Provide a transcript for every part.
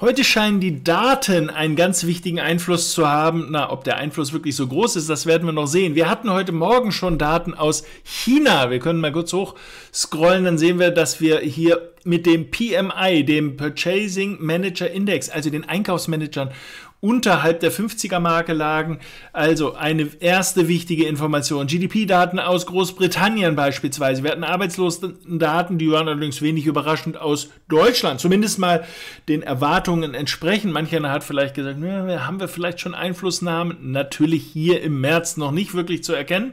Heute scheinen die Daten einen ganz wichtigen Einfluss zu haben. Na, ob der Einfluss wirklich so groß ist, das werden wir noch sehen. Wir hatten heute Morgen schon Daten aus China. Wir können mal kurz hoch scrollen, dann sehen wir, dass wir hier mit dem PMI, dem Purchasing Manager Index, also den Einkaufsmanagern unterhalb der 50er-Marke lagen. Also eine erste wichtige Information. GDP-Daten aus Großbritannien beispielsweise. Wir hatten Arbeitslosendaten, die waren allerdings wenig überraschend aus Deutschland. Zumindest mal den Erwartungen entsprechen. Mancher hat vielleicht gesagt, haben wir vielleicht schon Einflussnahmen? Natürlich hier im März noch nicht wirklich zu erkennen.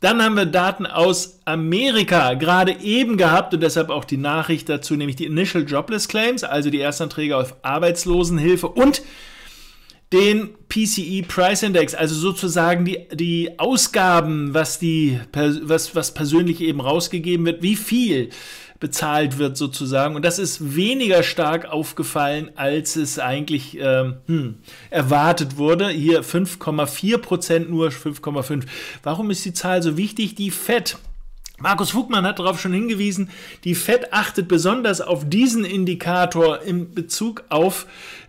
Dann haben wir Daten aus Amerika gerade eben gehabt und deshalb auch die Nachricht dazu, nämlich die Initial Jobless Claims, also die Erstanträge auf Arbeitslosenhilfe und den PCE Price Index, also sozusagen die, die Ausgaben, was, die, was, was persönlich eben rausgegeben wird, wie viel bezahlt wird sozusagen. Und das ist weniger stark aufgefallen, als es eigentlich ähm, hm, erwartet wurde. Hier 5,4 Prozent nur, 5,5. Warum ist die Zahl so wichtig? Die FED Markus Fugmann hat darauf schon hingewiesen, die FED achtet besonders auf diesen Indikator im Bezug auf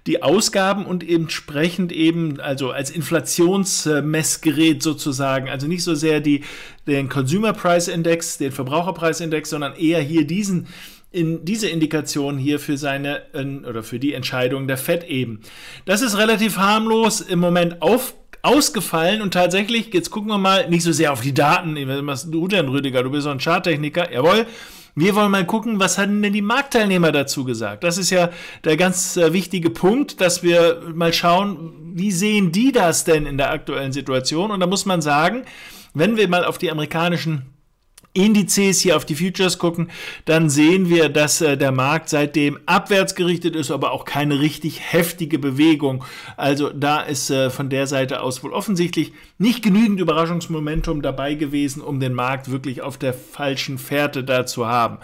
die Ausgaben und entsprechend eben, also als Inflationsmessgerät sozusagen, also nicht so sehr die, den Consumer Price Index, den Verbraucherpreisindex, sondern eher hier diesen in diese Indikation hier für seine äh, oder für die Entscheidung der Fed eben. Das ist relativ harmlos im Moment auf ausgefallen und tatsächlich, jetzt gucken wir mal, nicht so sehr auf die Daten, du denn, Rüdiger, du bist so ein Charttechniker, jawohl. Wir wollen mal gucken, was hatten denn die Marktteilnehmer dazu gesagt? Das ist ja der ganz äh, wichtige Punkt, dass wir mal schauen, wie sehen die das denn in der aktuellen Situation? Und da muss man sagen, wenn wir mal auf die amerikanischen Indizes hier auf die Futures gucken, dann sehen wir, dass äh, der Markt seitdem abwärts gerichtet ist, aber auch keine richtig heftige Bewegung. Also da ist äh, von der Seite aus wohl offensichtlich nicht genügend Überraschungsmomentum dabei gewesen, um den Markt wirklich auf der falschen Fährte da zu haben.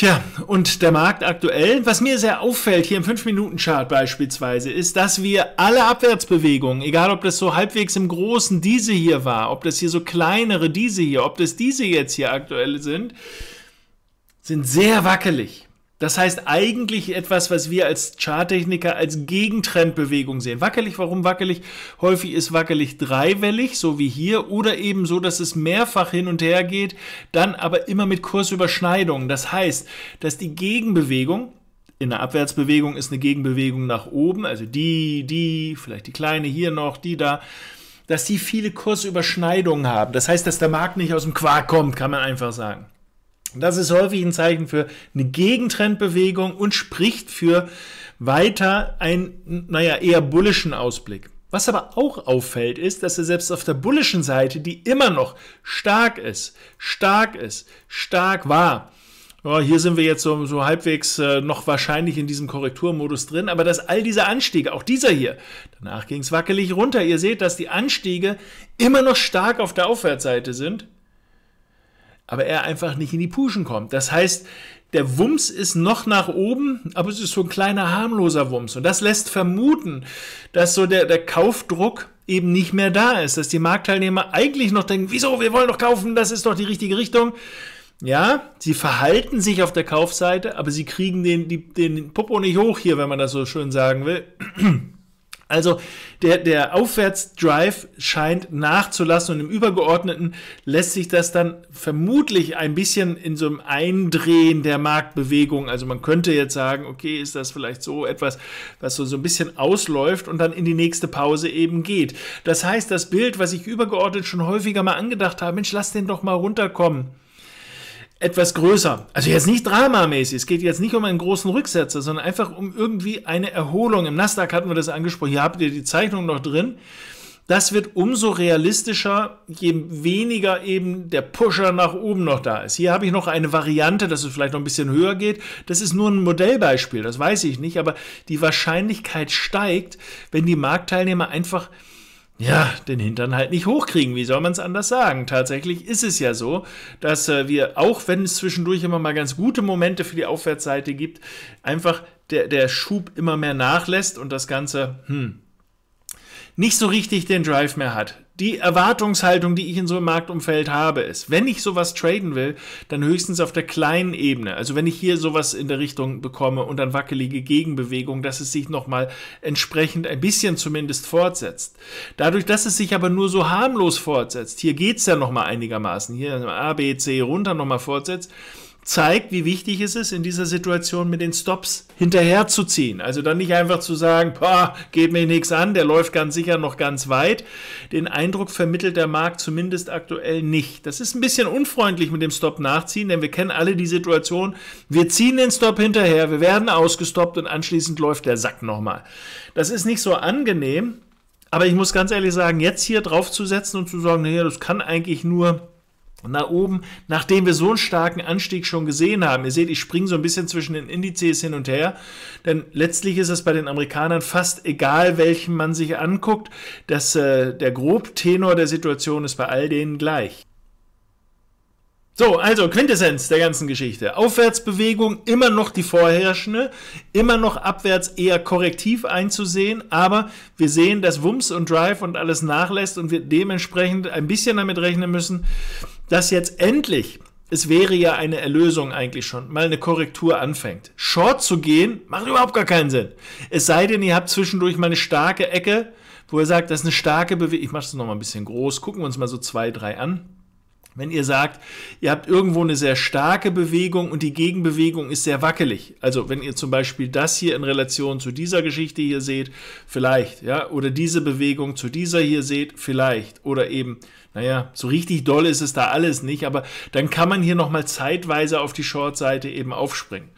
Tja, und der Markt aktuell, was mir sehr auffällt hier im 5-Minuten-Chart beispielsweise, ist, dass wir alle Abwärtsbewegungen, egal ob das so halbwegs im Großen diese hier war, ob das hier so kleinere diese hier, ob das diese jetzt hier aktuell sind, sind sehr wackelig. Das heißt eigentlich etwas, was wir als Charttechniker als Gegentrendbewegung sehen. Wackelig, warum wackelig? Häufig ist wackelig dreiwellig, so wie hier, oder eben so, dass es mehrfach hin und her geht, dann aber immer mit Kursüberschneidungen. Das heißt, dass die Gegenbewegung, in der Abwärtsbewegung ist eine Gegenbewegung nach oben, also die, die, vielleicht die kleine hier noch, die da, dass die viele Kursüberschneidungen haben. Das heißt, dass der Markt nicht aus dem Quark kommt, kann man einfach sagen. Das ist häufig ein Zeichen für eine Gegentrendbewegung und spricht für weiter einen, naja, eher bullischen Ausblick. Was aber auch auffällt, ist, dass er selbst auf der bullischen Seite, die immer noch stark ist, stark ist, stark war. Ja, hier sind wir jetzt so, so halbwegs äh, noch wahrscheinlich in diesem Korrekturmodus drin, aber dass all diese Anstiege, auch dieser hier, danach ging es wackelig runter. Ihr seht, dass die Anstiege immer noch stark auf der Aufwärtsseite sind aber er einfach nicht in die Puschen kommt. Das heißt, der Wumms ist noch nach oben, aber es ist so ein kleiner harmloser Wumms. Und das lässt vermuten, dass so der, der Kaufdruck eben nicht mehr da ist, dass die Marktteilnehmer eigentlich noch denken, wieso, wir wollen doch kaufen, das ist doch die richtige Richtung. Ja, sie verhalten sich auf der Kaufseite, aber sie kriegen den, die, den Popo nicht hoch hier, wenn man das so schön sagen will. Also der, der Aufwärtsdrive scheint nachzulassen und im Übergeordneten lässt sich das dann vermutlich ein bisschen in so einem Eindrehen der Marktbewegung. Also man könnte jetzt sagen, okay, ist das vielleicht so etwas, was so, so ein bisschen ausläuft und dann in die nächste Pause eben geht. Das heißt, das Bild, was ich übergeordnet schon häufiger mal angedacht habe, Mensch, lass den doch mal runterkommen etwas größer. Also jetzt nicht dramamäßig, es geht jetzt nicht um einen großen Rücksetzer, sondern einfach um irgendwie eine Erholung. Im Nasdaq hatten wir das angesprochen, hier habt ihr die Zeichnung noch drin. Das wird umso realistischer, je weniger eben der Pusher nach oben noch da ist. Hier habe ich noch eine Variante, dass es vielleicht noch ein bisschen höher geht. Das ist nur ein Modellbeispiel, das weiß ich nicht, aber die Wahrscheinlichkeit steigt, wenn die Marktteilnehmer einfach ja, den Hintern halt nicht hochkriegen. Wie soll man es anders sagen? Tatsächlich ist es ja so, dass äh, wir, auch wenn es zwischendurch immer mal ganz gute Momente für die Aufwärtsseite gibt, einfach der, der Schub immer mehr nachlässt und das Ganze, hm, nicht so richtig den Drive mehr hat die Erwartungshaltung, die ich in so einem Marktumfeld habe, ist, wenn ich sowas traden will, dann höchstens auf der kleinen Ebene. Also wenn ich hier sowas in der Richtung bekomme und dann wackelige Gegenbewegung, dass es sich nochmal entsprechend ein bisschen zumindest fortsetzt. Dadurch, dass es sich aber nur so harmlos fortsetzt, hier geht es ja nochmal einigermaßen, hier A, B, C runter nochmal fortsetzt, zeigt, wie wichtig es ist, in dieser Situation mit den Stops hinterherzuziehen. Also dann nicht einfach zu sagen, boah, geht mir nichts an, der läuft ganz sicher noch ganz weit. Den Eindruck vermittelt der Markt zumindest aktuell nicht. Das ist ein bisschen unfreundlich mit dem Stop nachziehen, denn wir kennen alle die Situation, wir ziehen den Stop hinterher, wir werden ausgestoppt und anschließend läuft der Sack nochmal. Das ist nicht so angenehm, aber ich muss ganz ehrlich sagen, jetzt hier draufzusetzen und zu sagen, naja, das kann eigentlich nur nach oben, nachdem wir so einen starken Anstieg schon gesehen haben. Ihr seht, ich springe so ein bisschen zwischen den Indizes hin und her, denn letztlich ist es bei den Amerikanern fast egal, welchen man sich anguckt. dass äh, der Grobtenor der Situation ist bei all denen gleich. So, also Quintessenz der ganzen Geschichte. Aufwärtsbewegung immer noch die vorherrschende, immer noch abwärts eher korrektiv einzusehen, aber wir sehen, dass Wumms und Drive und alles nachlässt und wir dementsprechend ein bisschen damit rechnen müssen, dass jetzt endlich, es wäre ja eine Erlösung eigentlich schon, mal eine Korrektur anfängt. Short zu gehen macht überhaupt gar keinen Sinn. Es sei denn, ihr habt zwischendurch mal eine starke Ecke, wo ihr sagt, das ist eine starke Bewegung. Ich mache es nochmal ein bisschen groß, gucken wir uns mal so zwei, drei an. Wenn ihr sagt, ihr habt irgendwo eine sehr starke Bewegung und die Gegenbewegung ist sehr wackelig. Also wenn ihr zum Beispiel das hier in Relation zu dieser Geschichte hier seht, vielleicht, ja, oder diese Bewegung zu dieser hier seht, vielleicht, oder eben, naja, so richtig doll ist es da alles nicht, aber dann kann man hier nochmal zeitweise auf die Short-Seite eben aufspringen.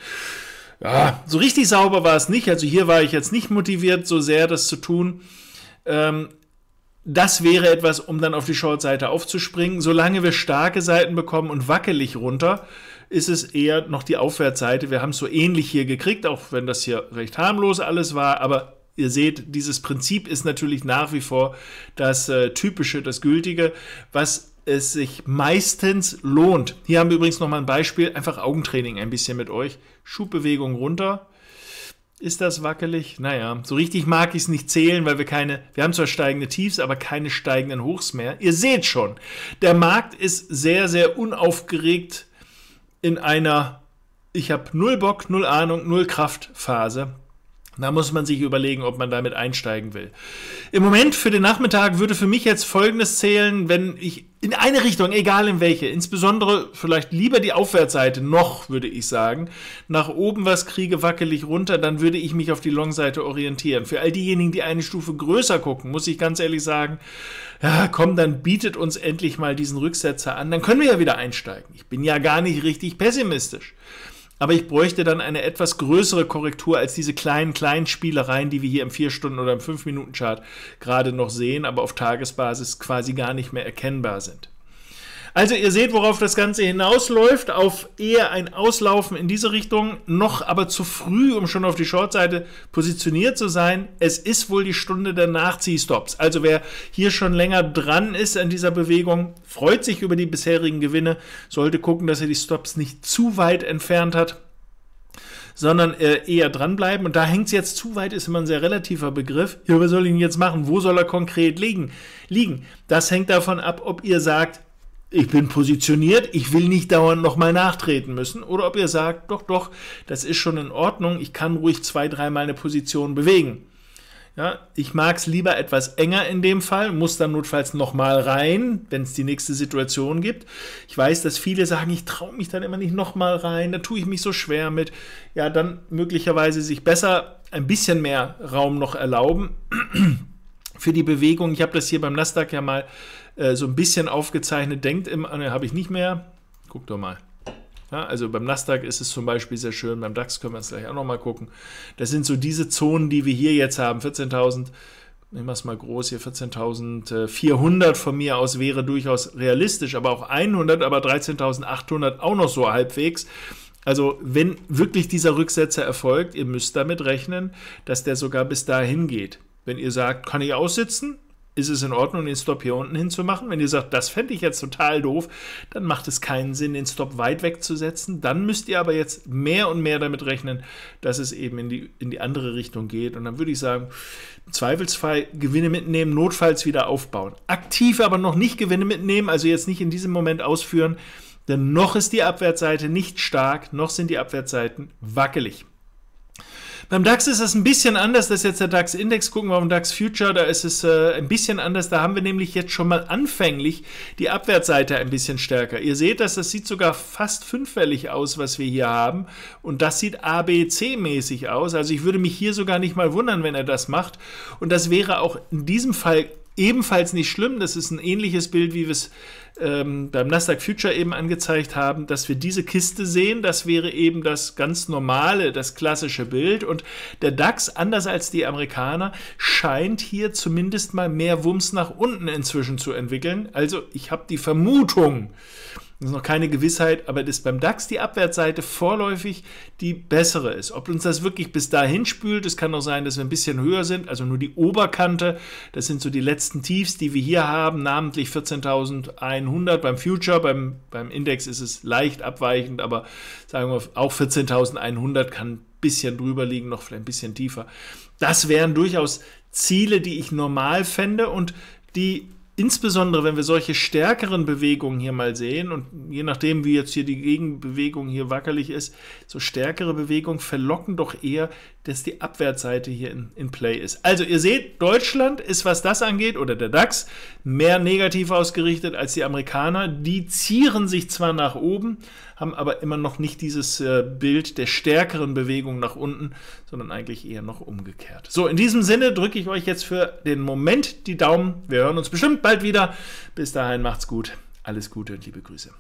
Ja, so richtig sauber war es nicht. Also hier war ich jetzt nicht motiviert, so sehr das zu tun. Ähm, das wäre etwas, um dann auf die Short-Seite aufzuspringen. Solange wir starke Seiten bekommen und wackelig runter, ist es eher noch die Aufwärtsseite. Wir haben es so ähnlich hier gekriegt, auch wenn das hier recht harmlos alles war, aber ihr seht, dieses Prinzip ist natürlich nach wie vor das äh, typische, das gültige, was es sich meistens lohnt. Hier haben wir übrigens nochmal ein Beispiel, einfach Augentraining ein bisschen mit euch. Schubbewegung runter, ist das wackelig? Naja, so richtig mag ich es nicht zählen, weil wir keine, wir haben zwar steigende Tiefs, aber keine steigenden Hochs mehr. Ihr seht schon, der Markt ist sehr, sehr unaufgeregt in einer, ich habe null Bock, null Ahnung, null Kraftphase. Da muss man sich überlegen, ob man damit einsteigen will. Im Moment für den Nachmittag würde für mich jetzt Folgendes zählen, wenn ich in eine Richtung, egal in welche. Insbesondere vielleicht lieber die Aufwärtsseite noch, würde ich sagen. Nach oben was kriege, wackelig runter, dann würde ich mich auf die Long-Seite orientieren. Für all diejenigen, die eine Stufe größer gucken, muss ich ganz ehrlich sagen, ja, komm, dann bietet uns endlich mal diesen Rücksetzer an, dann können wir ja wieder einsteigen. Ich bin ja gar nicht richtig pessimistisch aber ich bräuchte dann eine etwas größere Korrektur als diese kleinen, kleinen Spielereien, die wir hier im 4-Stunden- oder im 5-Minuten-Chart gerade noch sehen, aber auf Tagesbasis quasi gar nicht mehr erkennbar sind. Also ihr seht, worauf das Ganze hinausläuft, auf eher ein Auslaufen in diese Richtung, noch aber zu früh, um schon auf die Shortseite positioniert zu sein. Es ist wohl die Stunde der Nachziehstops. Also wer hier schon länger dran ist an dieser Bewegung, freut sich über die bisherigen Gewinne, sollte gucken, dass er die Stops nicht zu weit entfernt hat sondern äh, eher dranbleiben. Und da hängt es jetzt zu weit, ist immer ein sehr relativer Begriff. Ja, was soll ich denn jetzt machen? Wo soll er konkret liegen? Das hängt davon ab, ob ihr sagt, ich bin positioniert, ich will nicht dauernd nochmal nachtreten müssen, oder ob ihr sagt, doch, doch, das ist schon in Ordnung, ich kann ruhig zwei, dreimal eine Position bewegen. Ja, ich mag es lieber etwas enger in dem Fall, muss dann notfalls nochmal rein, wenn es die nächste Situation gibt. Ich weiß, dass viele sagen, ich traue mich dann immer nicht nochmal rein, da tue ich mich so schwer mit. Ja, dann möglicherweise sich besser ein bisschen mehr Raum noch erlauben für die Bewegung. Ich habe das hier beim Nasdaq ja mal äh, so ein bisschen aufgezeichnet. Denkt immer, ne, habe ich nicht mehr. Guck doch mal. Ja, also beim Nasdaq ist es zum Beispiel sehr schön, beim DAX können wir es gleich auch nochmal gucken. Das sind so diese Zonen, die wir hier jetzt haben. 14.000, nehmen wir es mal groß hier, 14.400 von mir aus wäre durchaus realistisch, aber auch 100, aber 13.800 auch noch so halbwegs. Also wenn wirklich dieser Rücksetzer erfolgt, ihr müsst damit rechnen, dass der sogar bis dahin geht. Wenn ihr sagt, kann ich aussitzen, ist es in Ordnung, den Stop hier unten hinzumachen. Wenn ihr sagt, das fände ich jetzt total doof, dann macht es keinen Sinn, den Stop weit wegzusetzen. Dann müsst ihr aber jetzt mehr und mehr damit rechnen, dass es eben in die, in die andere Richtung geht. Und dann würde ich sagen, Zweifelsfall Gewinne mitnehmen, notfalls wieder aufbauen. Aktiv aber noch nicht Gewinne mitnehmen, also jetzt nicht in diesem Moment ausführen, denn noch ist die Abwärtsseite nicht stark, noch sind die Abwärtsseiten wackelig. Beim DAX ist es ein bisschen anders, das ist jetzt der DAX-Index. Gucken wir auf den DAX Future, da ist es äh, ein bisschen anders. Da haben wir nämlich jetzt schon mal anfänglich die Abwärtsseite ein bisschen stärker. Ihr seht das, das sieht sogar fast fünffällig aus, was wir hier haben. Und das sieht ABC-mäßig aus. Also ich würde mich hier sogar nicht mal wundern, wenn er das macht. Und das wäre auch in diesem Fall ebenfalls nicht schlimm. Das ist ein ähnliches Bild, wie wir es ähm, beim Nasdaq Future eben angezeigt haben, dass wir diese Kiste sehen. Das wäre eben das ganz normale, das klassische Bild. Und der DAX, anders als die Amerikaner, scheint hier zumindest mal mehr Wumms nach unten inzwischen zu entwickeln. Also ich habe die Vermutung, das ist noch keine Gewissheit, aber dass beim DAX die Abwärtsseite vorläufig die bessere ist. Ob uns das wirklich bis dahin spült, es kann auch sein, dass wir ein bisschen höher sind, also nur die Oberkante. Das sind so die letzten Tiefs, die wir hier haben, namentlich 14.100 beim Future. Beim, beim Index ist es leicht abweichend, aber sagen wir auch 14.100 kann ein bisschen drüber liegen, noch vielleicht ein bisschen tiefer. Das wären durchaus Ziele, die ich normal fände und die insbesondere wenn wir solche stärkeren Bewegungen hier mal sehen und je nachdem, wie jetzt hier die Gegenbewegung hier wackelig ist, so stärkere Bewegungen verlocken doch eher, dass die Abwärtsseite hier in, in Play ist. Also ihr seht, Deutschland ist, was das angeht, oder der DAX, mehr negativ ausgerichtet als die Amerikaner. Die zieren sich zwar nach oben, haben aber immer noch nicht dieses äh, Bild der stärkeren Bewegung nach unten, sondern eigentlich eher noch umgekehrt. So, in diesem Sinne drücke ich euch jetzt für den Moment die Daumen. Wir hören uns bestimmt bald wieder. Bis dahin macht's gut. Alles Gute und liebe Grüße.